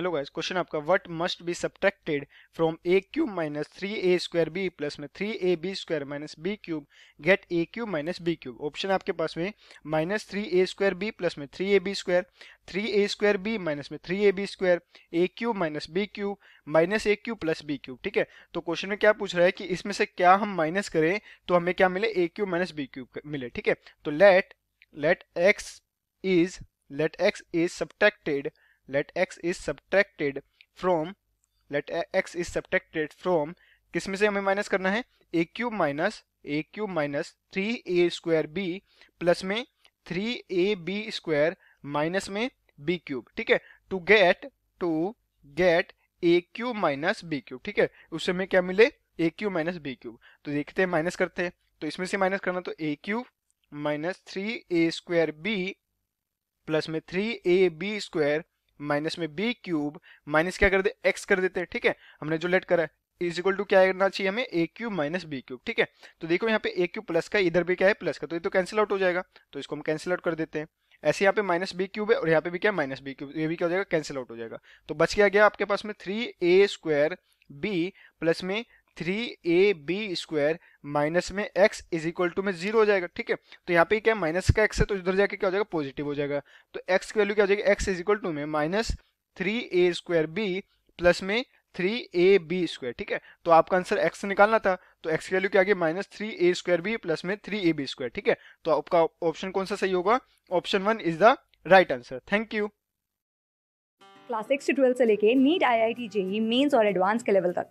hello guys question आपका what must be subtracted from A cube minus three A square B plus में three A B square minus B cube get A cube minus B cube option आपके पास में minus three ए square B plus में three A B square three A square B minus में three A B square A cube minus B cube minus A cube plus B cube ठीक है तो question में क्या पूछ रहा है कि इसमें से क्या हम माइनस करें तो हमें क्या मिले ए क्यूब माइनस बी क्यूब मिले ठीक है तो let let X is let X is subtracted let X is subtracted from let X is subtracted from किस में से हमें माइनस करना है A cube minus A cube minus three A square B plus में three A B square minus में B cube ठीक है to get to get A cube minus B cube ठीक है उससे हमें क्या मिले ए क्यूब माइनस बी क्यूब तो देखते हैं माइनस करते हैं तो इसमें से माइनस करना तो a cube minus three A square B plus में three A B square minus में बी क्यूब माइनस क्या कर दे एक्स कर देते हैं ठीक है हमने जो लेट करा है इज इक्वल टू क्या करना चाहिए हमें a cube minus B cube ठीक है तो देखो यहाँ पे ए क्यूब प्लस का इधर भी क्या है प्लस का तो ये तो कैंसिल आउट हो जाएगा तो इसको हम कैंसिल आउट कर देते हैं ऐसे यहाँ पे माइनस बी क्यूब है और यहाँ पे भी क्या माइनस बी क्यूब ये भी क्या हो जाएगा कैंसिल आउट हो जाएगा तो बच क्या गया आपके पास में थ्री ए स्क्वायर बी प्लस में three A B square minus में एक्स इज इक्वल टू में जीरो हो जाएगा ठीक है तो यहाँ पे क्या है माइनस का एक्स है तो इधर जाके क्या हो जाएगा पॉजिटिव हो जाएगा तो एक्स की वैल्यू क्या हो जाएगी एक्स इज इक्वल टू में माइनस थ्री ए स्क्वायर बी प्लस में थ्री ए बी स्क्वायर ठीक है तो आपका आंसर एक्स निकालना था तो एक्स की वैल्यू क्या आ गई माइनस थ्री ए स्क्वायर बी प्लस में थ्री ए बी स्क्वायर ठीक है तो आपका ऑप्शन कौन सा सही होगा option one is the right answer thank you class six से ट्वेल्थ से लेके NEET I I T JEE mains और एडवांस के लेवल तक